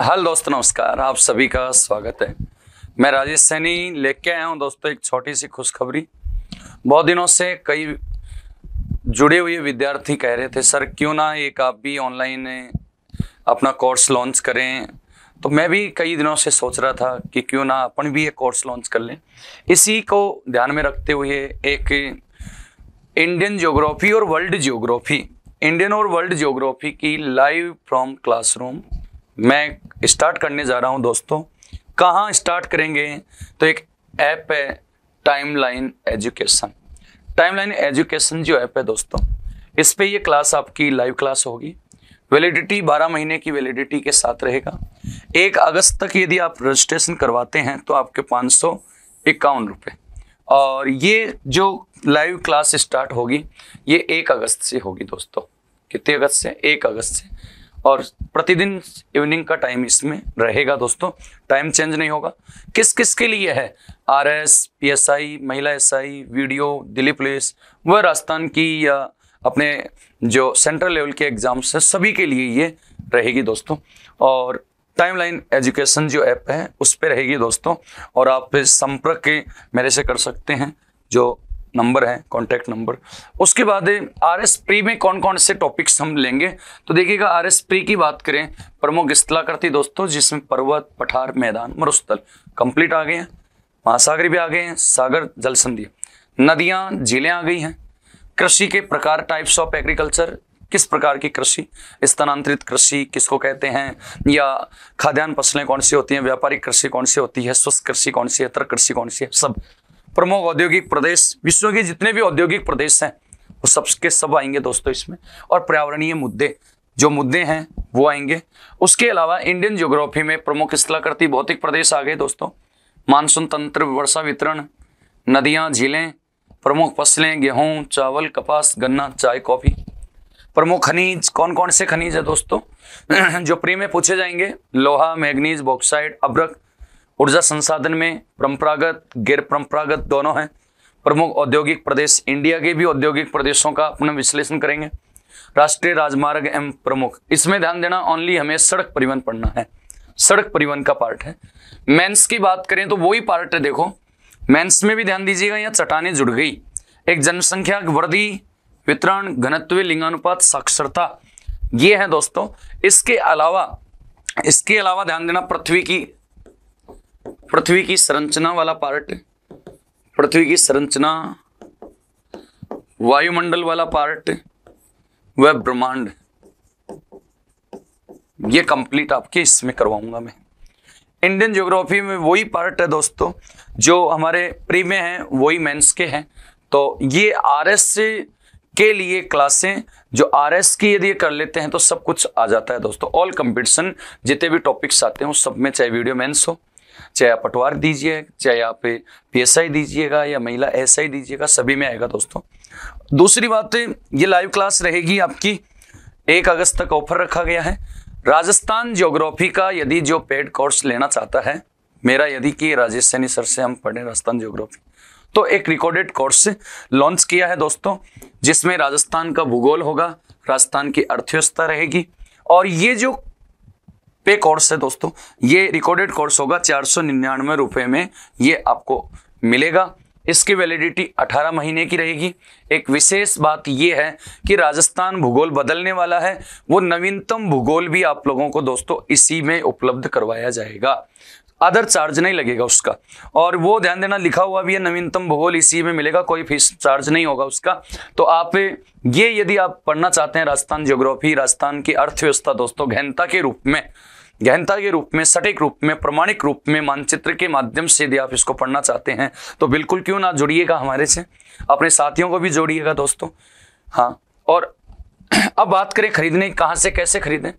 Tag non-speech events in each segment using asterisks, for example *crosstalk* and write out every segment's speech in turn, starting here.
hello दोस्तों नमस्कार आप सभी का स्वागत है मैं राजेश सैनी लेके आया हूँ दोस्तों एक छोटी सी खुशखबरी बहुत दिनों से कई जुड़े हुए विद्यार्थी कह रहे थे सर क्यों ना एक आप भी ऑनलाइन अपना कोर्स लॉन्च करें तो मैं भी कई दिनों से सोच रहा था कि क्यों ना अपन भी एक कोर्स लॉन्च कर लें इसी को ध्यान में रखते हुए एक इंडियन ज्योग्राफी और वर्ल्ड ज्योग्राफी इंडियन और वर्ल्ड ज्योग्राफी की लाइव फ्रॉम क्लासरूम मैं स्टार्ट करने जा रहा हूं दोस्तों कहाँ स्टार्ट करेंगे तो एक ऐप है टाइमलाइन एजुकेशन टाइमलाइन एजुकेशन जो ऐप है दोस्तों इस पे ये क्लास आपकी लाइव क्लास होगी वैलिडिटी 12 महीने की वैलिडिटी के साथ रहेगा एक अगस्त तक यदि आप रजिस्ट्रेशन करवाते हैं तो आपके पाँच सौ इक्यावन रुपये और ये जो लाइव क्लास स्टार्ट होगी ये एक अगस्त से होगी दोस्तों कितने अगस्त से एक अगस्त से और प्रतिदिन इवनिंग का टाइम इसमें रहेगा दोस्तों टाइम चेंज नहीं होगा किस किस के लिए है R S P S I महिला S I video Delhi police व राजस्थान की या अपने जो सेंट्रल लेवल के एग्जाम्स हैं सभी के लिए ये रहेगी दोस्तों और टाइमलाइन एजुकेशन जो ऐप है उस पर रहेगी दोस्तों और आप संपर्क के मेरे से कर सकते हैं जो नंबर है कॉन्टैक्ट नंबर उसके बाद आर एस प्री में कौन कौन से टॉपिक्स हम लेंगे तो देखिएगा आर एस प्री की बात करें प्रमुख करती दोस्तों जिसमें पर्वत पठार मैदान मरुस्थल कंप्लीट आ गए हैं महासागर भी आ गए हैं सागर जल संधि नदियाँ झीलें आ गई हैं कृषि के प्रकार टाइप्स ऑफ एग्रीकल्चर किस प्रकार की कृषि स्थानांतरित कृषि किसको कहते हैं या खाद्यान्न फसलें कौन सी होती हैं व्यापारिक कृषि कौन सी होती है शुष्क कृषि कौन सी है तर कृषि कौन सी है सब प्रमुख औद्योगिक प्रदेश विश्व के जितने भी औद्योगिक प्रदेश हैं वो सबके सब आएंगे दोस्तों इसमें और पर्यावरणीय मुद्दे जो मुद्दे हैं वो आएंगे उसके अलावा इंडियन ज्योग्राफी में प्रमुख स्थलाकृति भौतिक प्रदेश आ गए दोस्तों मानसून तंत्र वर्षा वितरण नदियां झीलें प्रमुख फसलें गेहूं चावल कपास गन्ना चाय कॉफ़ी प्रमुख खनिज कौन कौन से खनिज है दोस्तों *clears throat* जो प्री में पूछे जाएंगे लोहा मैग्नीज बॉक्साइड अब्रक ऊर्जा संसाधन में परंपरागत गैर परंपरागत दोनों हैं प्रमुख औद्योगिक प्रदेश इंडिया के भी औद्योगिक प्रदेशों का अपना विश्लेषण करेंगे राष्ट्रीय राजमार्ग एवं प्रमुख इसमें ध्यान देना ओनली हमें सड़क परिवहन पढ़ना है सड़क परिवहन का पार्ट है मेंस की बात करें तो वही पार्ट है देखो मेंस में भी ध्यान दीजिएगा या चटाने जुड़ गई एक जनसंख्या वृद्धि वितरण घनत्व लिंगानुपात साक्षरता ये है दोस्तों इसके अलावा इसके अलावा ध्यान देना पृथ्वी की पृथ्वी की संरचना वाला पार्ट पृथ्वी की संरचना वायुमंडल वाला पार्ट व ब्रह्मांड ये कंप्लीट आपके इसमें करवाऊंगा मैं इंडियन ज्योग्राफी में वही पार्ट है दोस्तों जो हमारे प्री में है वही मेंस के हैं तो ये आर एस के लिए क्लासें जो आर एस की यदि कर लेते हैं तो सब कुछ आ जाता है दोस्तों ऑल कंपटीशन जितने भी टॉपिक्स आते हैं सब में चाहे वीडियो मेंस हो चाहे आप पटवार दीजिए चाहे आप पी एस आई दीजिएगा या महिला एस आई दीजिएगा सभी में आएगा दोस्तों दूसरी बात ये लाइव क्लास रहेगी आपकी एक अगस्त तक ऑफर रखा गया है राजस्थान ज्योग्राफी का यदि जो पेड कोर्स लेना चाहता है मेरा यदि कि राजेश सैनी सर से हम पढ़े राजस्थान ज्योग्राफी तो एक रिकॉर्डेड कोर्स लॉन्च किया है दोस्तों जिसमें राजस्थान का भूगोल होगा राजस्थान की अर्थव्यवस्था रहेगी और ये जो पे कोर्स है दोस्तों ये रिकॉर्डेड कोर्स होगा चार सौ निन्यानवे रुपये में ये आपको मिलेगा इसकी वैलिडिटी 18 महीने की रहेगी एक विशेष बात यह है कि राजस्थान भूगोल बदलने वाला है वो नवीनतम भूगोल भी आप लोगों को दोस्तों इसी में उपलब्ध करवाया जाएगा अदर चार्ज नहीं लगेगा उसका और वो ध्यान देना लिखा हुआ भी है नवीनतम भूगोल इसी में मिलेगा कोई फीस चार्ज नहीं होगा उसका तो आप ये यदि आप पढ़ना चाहते हैं राजस्थान ज्योग्राफी राजस्थान की अर्थव्यवस्था दोस्तों घनता के रूप में गहनता के रूप में सटीक रूप में प्रमाणिक रूप में मानचित्र के माध्यम से यदि आप इसको पढ़ना चाहते हैं तो बिल्कुल क्यों ना जुड़िएगा हमारे से अपने साथियों को भी जोड़िएगा दोस्तों हाँ और *clears throat* अब बात करें खरीदने कहाँ से कैसे खरीदें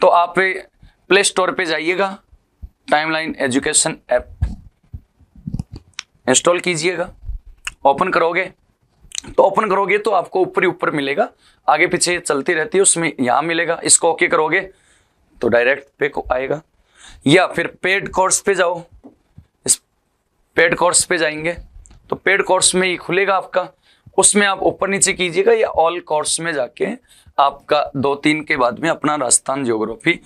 तो आप प्ले स्टोर पे जाइएगा टाइमलाइन एजुकेशन ऐप इंस्टॉल कीजिएगा ओपन करोगे तो ओपन करोगे तो आपको ऊपर ही ऊपर मिलेगा आगे पीछे चलती रहती है उसमें यहाँ मिलेगा इसको ओके करोगे तो डायरेक्ट पे को आएगा या फिर पेड कोर्स पे जाओ इस पेड कोर्स पे जाएंगे तो पेड कोर्स में ये खुलेगा आपका उसमें आप ऊपर नीचे कीजिएगा या ऑल कोर्स में जाके आपका दो तीन के बाद में अपना राजस्थान जियोग्राफी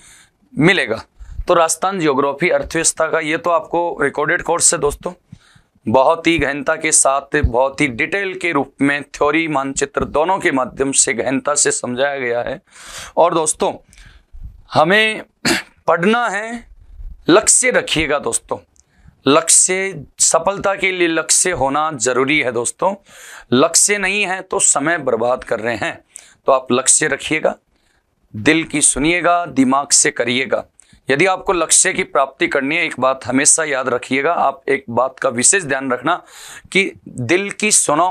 मिलेगा तो राजस्थान जियोग्राफी अर्थव्यवस्था का ये तो आपको रिकॉर्डेड कोर्स है दोस्तों बहुत ही गहनता के साथ बहुत ही डिटेल के रूप में थ्योरी मानचित्र दोनों के माध्यम से गहनता से समझाया गया है और दोस्तों हमें पढ़ना है लक्ष्य रखिएगा दोस्तों लक्ष्य सफलता के लिए लक्ष्य होना जरूरी है दोस्तों लक्ष्य नहीं है तो समय बर्बाद कर रहे हैं तो आप लक्ष्य रखिएगा दिल की सुनिएगा दिमाग से करिएगा यदि आपको लक्ष्य की प्राप्ति करनी है एक बात हमेशा याद रखिएगा आप एक बात का विशेष ध्यान रखना कि दिल की सुनो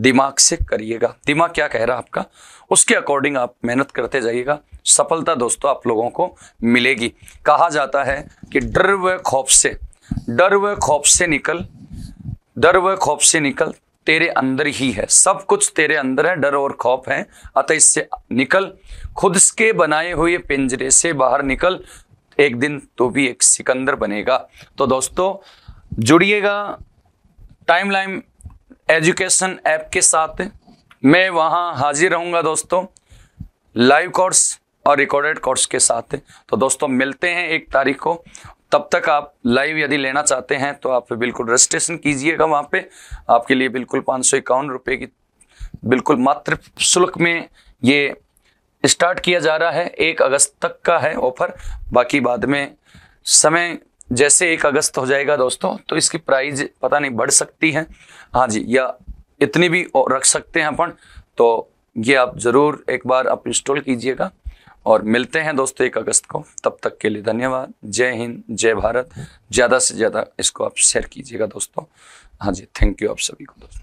दिमाग से करिएगा दिमाग क्या कह रहा है आपका उसके अकॉर्डिंग आप मेहनत करते जाइएगा सफलता दोस्तों आप लोगों को मिलेगी कहा जाता है कि डर व खौफ से डर व खौफ से निकल डर व खौफ से निकल तेरे अंदर ही है सब कुछ तेरे अंदर है डर और खौफ है अतः इससे निकल खुद के बनाए हुए पिंजरे से बाहर निकल एक दिन तो भी एक सिकंदर बनेगा तो दोस्तों जुड़िएगा टाइम एजुकेशन ऐप के साथ मैं वहां हाजिर रहूंगा दोस्तों लाइव कोर्स और रिकॉर्डेड कोर्स के साथ तो दोस्तों मिलते हैं एक तारीख को तब तक आप लाइव यदि लेना चाहते हैं तो आप बिल्कुल रजिस्ट्रेशन कीजिएगा वहाँ पे आपके लिए बिल्कुल पाँच सौ इक्यावन रुपये की बिल्कुल मात्र शुल्क में ये स्टार्ट किया जा रहा है एक अगस्त तक का है ऑफर बाकी बाद में समय जैसे एक अगस्त हो जाएगा दोस्तों तो इसकी प्राइस पता नहीं बढ़ सकती है हाँ जी या इतनी भी रख सकते हैं अपन तो ये आप ज़रूर एक बार आप इंस्टॉल कीजिएगा और मिलते हैं दोस्तों एक अगस्त को तब तक के लिए धन्यवाद जय हिंद जय भारत ज़्यादा से ज़्यादा इसको आप शेयर कीजिएगा दोस्तों हाँ जी थैंक यू आप सभी को दोस्तों